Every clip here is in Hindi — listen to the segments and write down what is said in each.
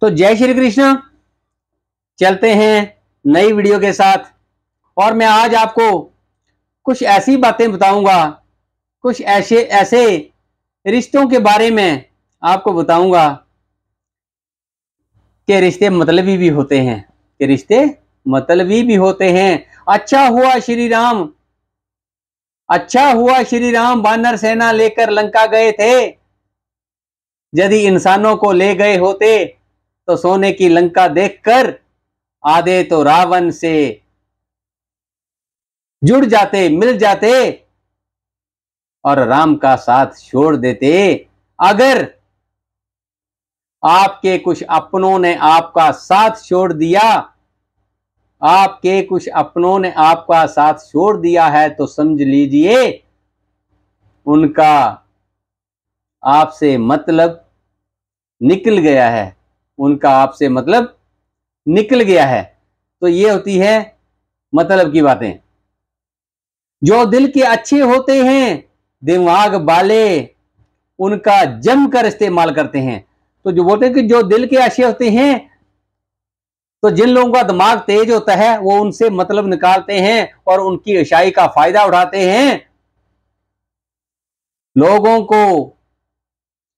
तो जय श्री कृष्ण चलते हैं नई वीडियो के साथ और मैं आज आपको कुछ ऐसी बातें बताऊंगा कुछ ऐसे ऐसे रिश्तों के बारे में आपको बताऊंगा कि रिश्ते मतलबी भी होते हैं कि रिश्ते मतलबी भी होते हैं अच्छा हुआ श्री राम अच्छा हुआ श्री राम बानर सेना लेकर लंका गए थे यदि इंसानों को ले गए होते तो सोने की लंका देखकर आधे तो रावण से जुड़ जाते मिल जाते और राम का साथ छोड़ देते अगर आपके कुछ अपनों ने आपका साथ छोड़ दिया आपके कुछ अपनों ने आपका साथ छोड़ दिया है तो समझ लीजिए उनका आपसे मतलब निकल गया है उनका आपसे मतलब निकल गया है तो ये होती है मतलब की बातें जो दिल के अच्छे होते हैं दिमाग वाले उनका जमकर इस्तेमाल करते हैं तो जो बोलते हैं कि जो दिल के अच्छे होते हैं तो जिन लोगों का दिमाग तेज होता है वो उनसे मतलब निकालते हैं और उनकी ईशाई का फायदा उठाते हैं लोगों को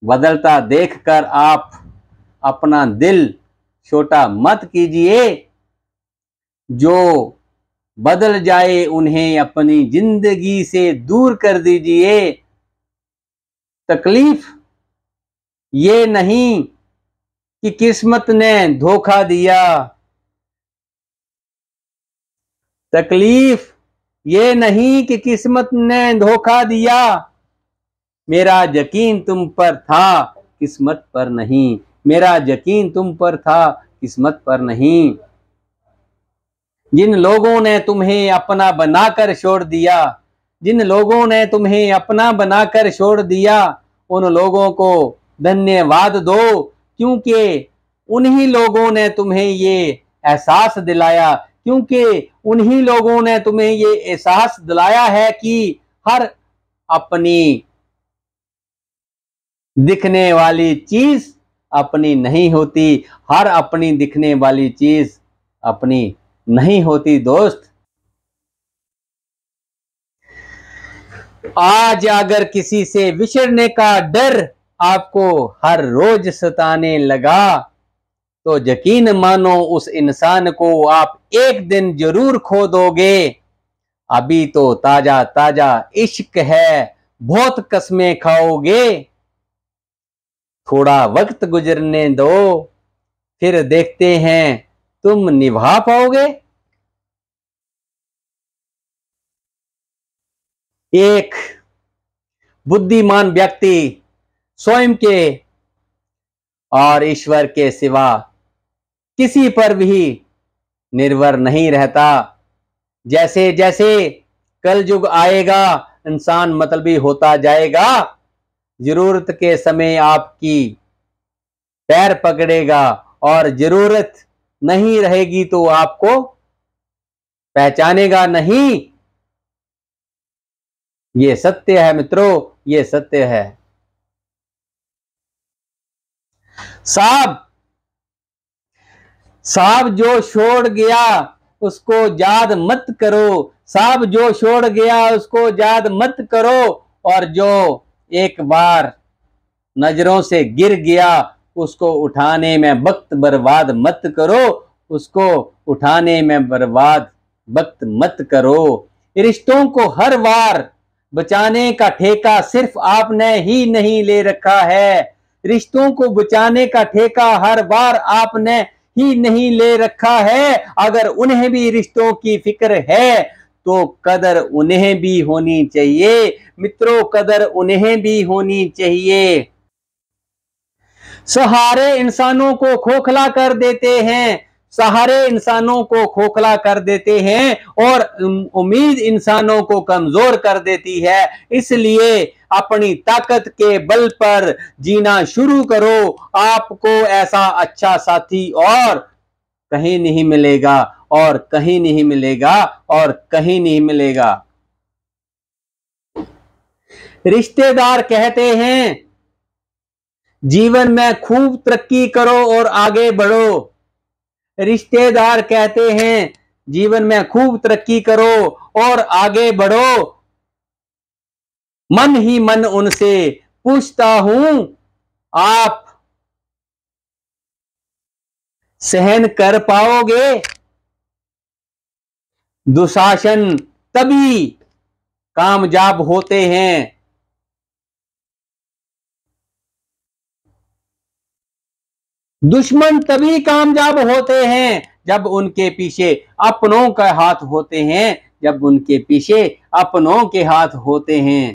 बदलता देखकर आप अपना दिल छोटा मत कीजिए जो बदल जाए उन्हें अपनी जिंदगी से दूर कर दीजिए तकलीफ ये नहीं कि किस्मत ने धोखा दिया तकलीफ ये नहीं कि किस्मत ने धोखा दिया मेरा यकीन तुम पर था किस्मत पर नहीं मेरा यकीन तुम पर था किस्मत पर नहीं जिन लोगों ने तुम्हें अपना बनाकर छोड़ दिया जिन लोगों ने तुम्हें अपना बनाकर छोड़ दिया उन लोगों को धन्यवाद दो क्योंकि उन्हीं लोगों ने तुम्हें ये एहसास दिलाया क्योंकि उन्हीं लोगों ने तुम्हें ये एहसास दिलाया है कि हर अपनी दिखने वाली चीज अपनी नहीं होती हर अपनी दिखने वाली चीज अपनी नहीं होती दोस्त आज अगर किसी से विछड़ने का डर आपको हर रोज सताने लगा तो यकीन मानो उस इंसान को आप एक दिन जरूर खो दोगे अभी तो ताजा ताजा इश्क है बहुत कस्में खाओगे थोड़ा वक्त गुजरने दो फिर देखते हैं तुम निभा पाओगे एक बुद्धिमान व्यक्ति स्वयं के और ईश्वर के सिवा किसी पर भी निर्भर नहीं रहता जैसे जैसे कल युग आएगा इंसान मतलबी होता जाएगा जरूरत के समय आपकी पैर पकड़ेगा और जरूरत नहीं रहेगी तो आपको पहचानेगा नहीं ये सत्य है मित्रों ये सत्य है साहब साहब जो छोड़ गया उसको याद मत करो साहब जो छोड़ गया उसको याद मत करो और जो एक बार नजरों से गिर गया उसको उठाने में वक्त बर्बाद मत करो उसको उठाने में बर्बाद वक्त मत करो रिश्तों को हर बार बचाने का ठेका सिर्फ आपने ही नहीं ले रखा है रिश्तों को बचाने का ठेका हर बार आपने ही नहीं ले रखा है अगर उन्हें भी रिश्तों की फिक्र है तो कदर उन्हें भी होनी चाहिए मित्रों कदर उन्हें भी होनी चाहिए सहारे इंसानों को खोखला कर देते हैं सहारे इंसानों को खोखला कर देते हैं और उम्मीद इंसानों को कमजोर कर देती है इसलिए अपनी ताकत के बल पर जीना शुरू करो आपको ऐसा अच्छा साथी और कहीं नहीं मिलेगा और कहीं नहीं मिलेगा और कहीं नहीं मिलेगा रिश्तेदार कहते हैं जीवन में खूब तरक्की करो और आगे बढ़ो रिश्तेदार कहते हैं जीवन में खूब तरक्की करो और आगे बढ़ो मन ही मन उनसे पूछता हूं आप सहन कर पाओगे दुशासन तभी कामयाब होते हैं दुश्मन तभी कामयाब होते हैं जब उनके पीछे अपनों का हाथ होते हैं जब उनके पीछे अपनों के हाथ होते हैं